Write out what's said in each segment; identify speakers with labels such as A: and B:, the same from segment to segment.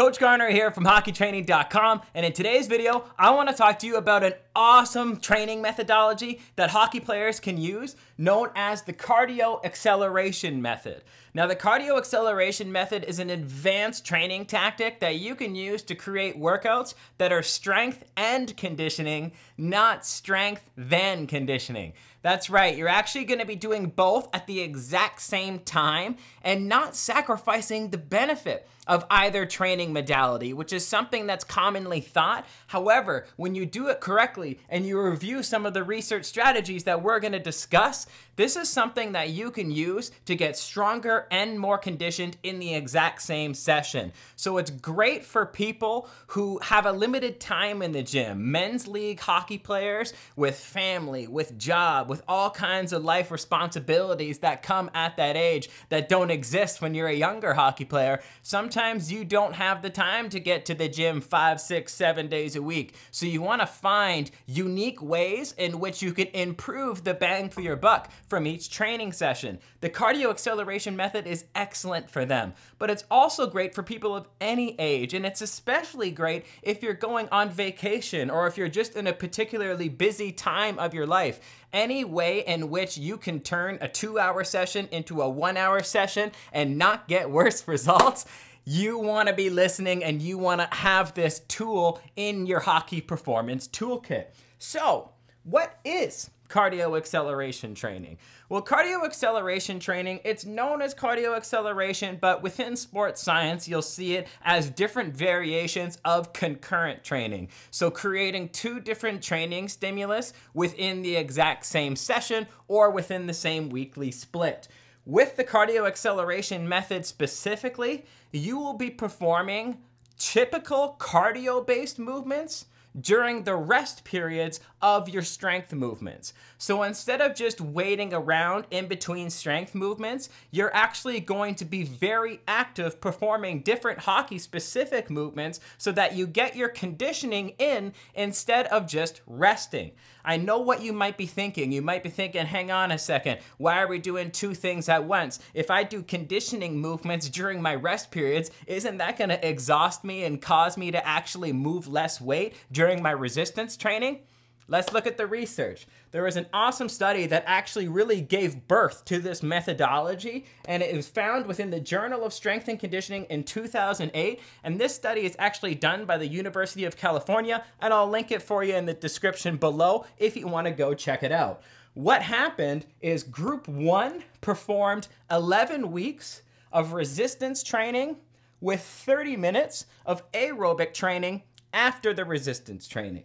A: Coach Garner here from hockeytraining.com, and in today's video, I want to talk to you about an awesome training methodology that hockey players can use known as the cardio acceleration method. Now, the cardio acceleration method is an advanced training tactic that you can use to create workouts that are strength and conditioning, not strength then conditioning. That's right, you're actually going to be doing both at the exact same time and not sacrificing the benefit of either training modality, which is something that's commonly thought. However, when you do it correctly and you review some of the research strategies that we're gonna discuss, this is something that you can use to get stronger and more conditioned in the exact same session. So it's great for people who have a limited time in the gym, men's league hockey players with family, with job, with all kinds of life responsibilities that come at that age that don't exist when you're a younger hockey player. Sometimes you don't have the time to get to the gym five, six, seven days a week. So you wanna find unique ways in which you can improve the bang for your buck from each training session. The cardio acceleration method is excellent for them, but it's also great for people of any age, and it's especially great if you're going on vacation or if you're just in a particularly busy time of your life. Any way in which you can turn a two hour session into a one hour session and not get worse results. You want to be listening and you want to have this tool in your hockey performance toolkit. So, what is cardio acceleration training. Well, cardio acceleration training, it's known as cardio acceleration, but within sports science, you'll see it as different variations of concurrent training. So creating two different training stimulus within the exact same session or within the same weekly split. With the cardio acceleration method specifically, you will be performing typical cardio-based movements during the rest periods of your strength movements. So instead of just waiting around in between strength movements, you're actually going to be very active performing different hockey specific movements so that you get your conditioning in instead of just resting. I know what you might be thinking. You might be thinking, hang on a second, why are we doing two things at once? If I do conditioning movements during my rest periods, isn't that gonna exhaust me and cause me to actually move less weight? during my resistance training? Let's look at the research. There was an awesome study that actually really gave birth to this methodology, and it was found within the Journal of Strength and Conditioning in 2008. And this study is actually done by the University of California, and I'll link it for you in the description below if you want to go check it out. What happened is group one performed 11 weeks of resistance training with 30 minutes of aerobic training after the resistance training.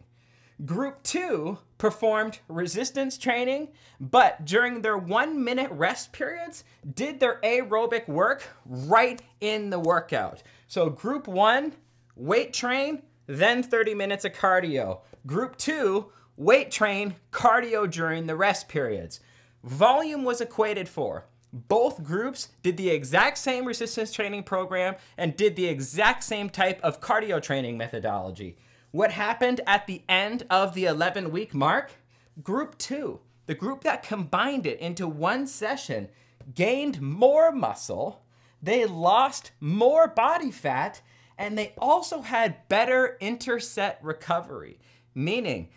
A: Group 2 performed resistance training, but during their one minute rest periods, did their aerobic work right in the workout. So, group 1, weight train, then 30 minutes of cardio. Group 2, weight train, cardio during the rest periods. Volume was equated for. Both groups did the exact same resistance training program and did the exact same type of cardio training methodology. What happened at the end of the 11 week mark? Group two, the group that combined it into one session, gained more muscle, they lost more body fat, and they also had better interset recovery, meaning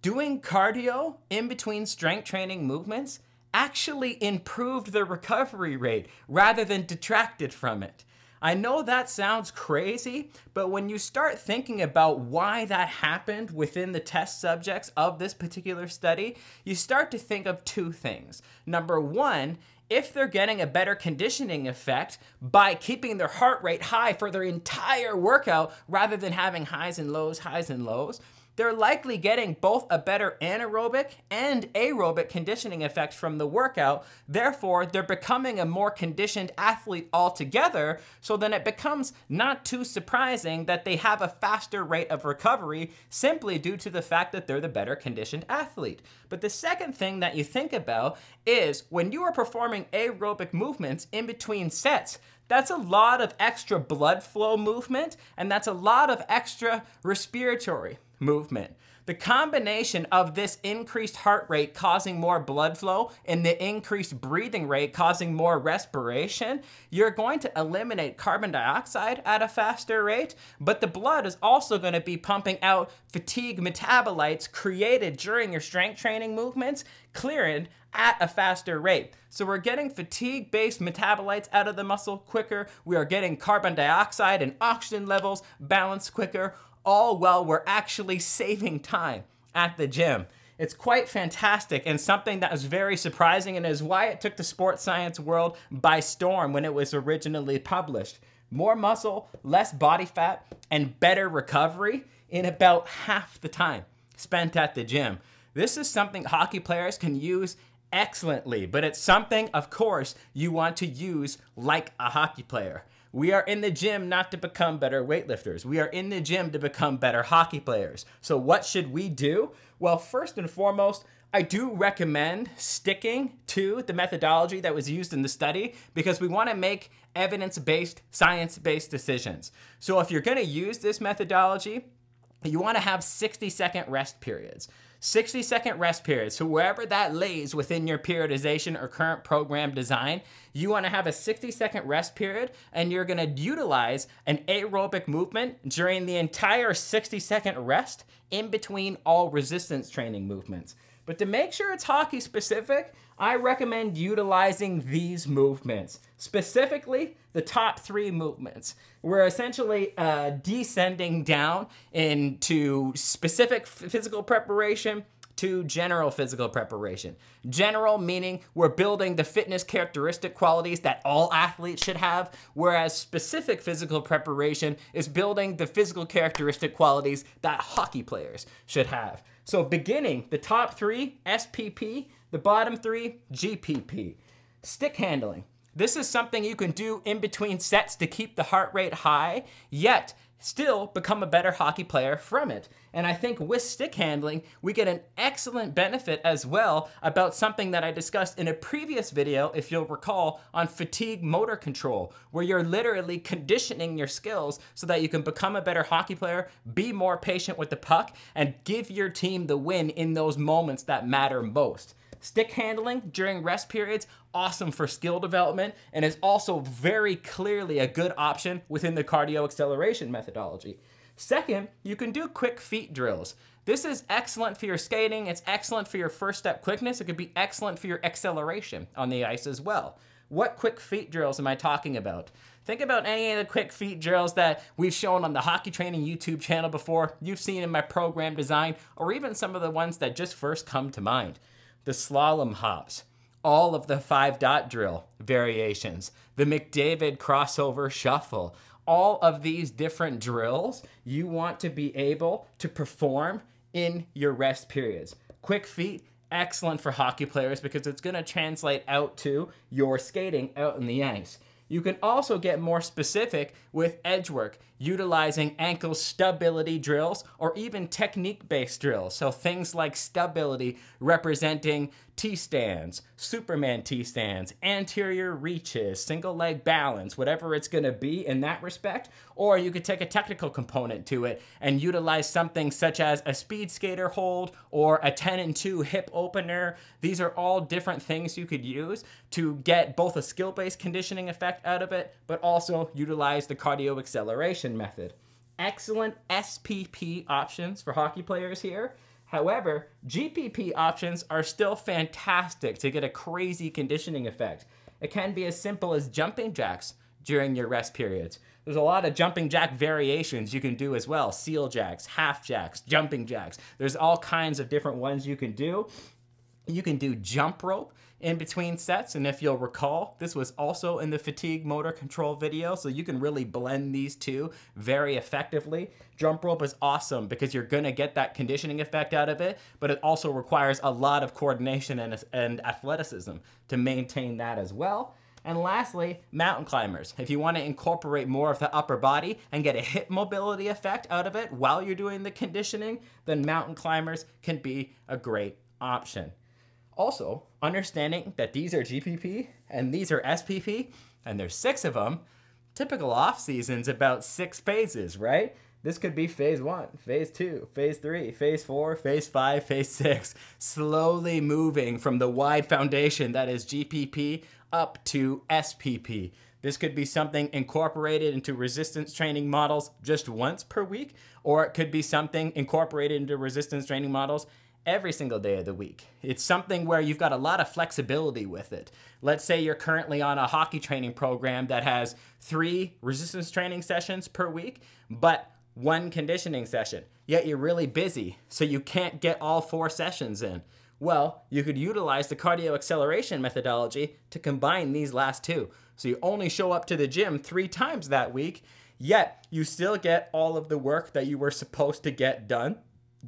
A: doing cardio in between strength training movements actually improved the recovery rate rather than detracted from it. I know that sounds crazy, but when you start thinking about why that happened within the test subjects of this particular study, you start to think of two things. Number one, if they're getting a better conditioning effect by keeping their heart rate high for their entire workout rather than having highs and lows, highs and lows, they're likely getting both a better anaerobic and aerobic conditioning effect from the workout. Therefore, they're becoming a more conditioned athlete altogether. So then it becomes not too surprising that they have a faster rate of recovery simply due to the fact that they're the better conditioned athlete. But the second thing that you think about is when you are performing aerobic movements in between sets, that's a lot of extra blood flow movement, and that's a lot of extra respiratory movement. The combination of this increased heart rate causing more blood flow and the increased breathing rate causing more respiration, you're going to eliminate carbon dioxide at a faster rate, but the blood is also going to be pumping out fatigue metabolites created during your strength training movements, clearing at a faster rate. So we're getting fatigue-based metabolites out of the muscle quicker. We are getting carbon dioxide and oxygen levels balanced quicker, all while we're actually saving time at the gym. It's quite fantastic and something that was very surprising and is why it took the sports science world by storm when it was originally published. More muscle, less body fat, and better recovery in about half the time spent at the gym. This is something hockey players can use excellently, but it's something, of course, you want to use like a hockey player. We are in the gym not to become better weightlifters. We are in the gym to become better hockey players. So, what should we do? Well, first and foremost, I do recommend sticking to the methodology that was used in the study because we want to make evidence based, science based decisions. So, if you're going to use this methodology, you want to have 60 second rest periods. 60 second rest period. So wherever that lays within your periodization or current program design, you wanna have a 60 second rest period and you're gonna utilize an aerobic movement during the entire 60 second rest in between all resistance training movements. But to make sure it's hockey specific, I recommend utilizing these movements, specifically the top three movements. We're essentially uh, descending down into specific physical preparation to general physical preparation. General meaning we're building the fitness characteristic qualities that all athletes should have, whereas specific physical preparation is building the physical characteristic qualities that hockey players should have. So beginning, the top three, SPP, the bottom three, GPP. Stick handling. This is something you can do in between sets to keep the heart rate high, yet still become a better hockey player from it. And I think with stick handling, we get an excellent benefit as well about something that I discussed in a previous video, if you'll recall, on fatigue motor control, where you're literally conditioning your skills so that you can become a better hockey player, be more patient with the puck, and give your team the win in those moments that matter most. Stick handling during rest periods, awesome for skill development, and is also very clearly a good option within the cardio acceleration methodology. Second, you can do quick feet drills. This is excellent for your skating, it's excellent for your first step quickness, it could be excellent for your acceleration on the ice as well. What quick feet drills am I talking about? Think about any of the quick feet drills that we've shown on the Hockey Training YouTube channel before, you've seen in my program design, or even some of the ones that just first come to mind. The slalom hops, all of the five dot drill variations, the McDavid crossover shuffle, all of these different drills you want to be able to perform in your rest periods. Quick feet, excellent for hockey players because it's gonna translate out to your skating out in the ice. You can also get more specific with edge work utilizing ankle stability drills or even technique based drills. So things like stability representing T stands, Superman T stands, anterior reaches, single leg balance, whatever it's going to be in that respect. Or you could take a technical component to it and utilize something such as a speed skater hold or a 10 and 2 hip opener. These are all different things you could use to get both a skill based conditioning effect out of it, but also utilize the cardio acceleration method. Excellent SPP options for hockey players here. However, GPP options are still fantastic to get a crazy conditioning effect. It can be as simple as jumping jacks during your rest periods. There's a lot of jumping jack variations you can do as well. Seal jacks, half jacks, jumping jacks. There's all kinds of different ones you can do. You can do jump rope in between sets. And if you'll recall, this was also in the fatigue motor control video, so you can really blend these two very effectively. Jump rope is awesome because you're gonna get that conditioning effect out of it, but it also requires a lot of coordination and, and athleticism to maintain that as well. And lastly, mountain climbers. If you wanna incorporate more of the upper body and get a hip mobility effect out of it while you're doing the conditioning, then mountain climbers can be a great option. Also, understanding that these are GPP and these are SPP, and there's six of them, typical off season's about six phases, right? This could be phase one, phase two, phase three, phase four, phase five, phase six, slowly moving from the wide foundation that is GPP up to SPP. This could be something incorporated into resistance training models just once per week, or it could be something incorporated into resistance training models every single day of the week. It's something where you've got a lot of flexibility with it. Let's say you're currently on a hockey training program that has three resistance training sessions per week, but one conditioning session, yet you're really busy, so you can't get all four sessions in. Well, you could utilize the cardio acceleration methodology to combine these last two. So you only show up to the gym three times that week, yet you still get all of the work that you were supposed to get done,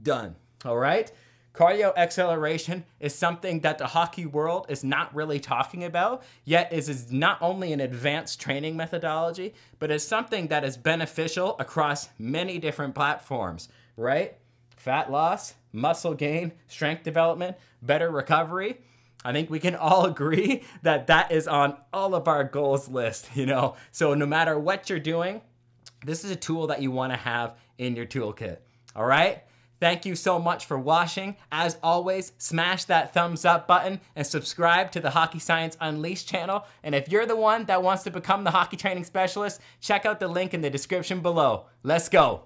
A: done. All right? Cardio acceleration is something that the hockey world is not really talking about, yet it is not only an advanced training methodology, but is something that is beneficial across many different platforms, right? Fat loss, muscle gain, strength development, better recovery. I think we can all agree that that is on all of our goals list, you know. So no matter what you're doing, this is a tool that you want to have in your toolkit. All right? Thank you so much for watching. As always, smash that thumbs up button and subscribe to the Hockey Science Unleashed channel. And if you're the one that wants to become the hockey training specialist, check out the link in the description below. Let's go.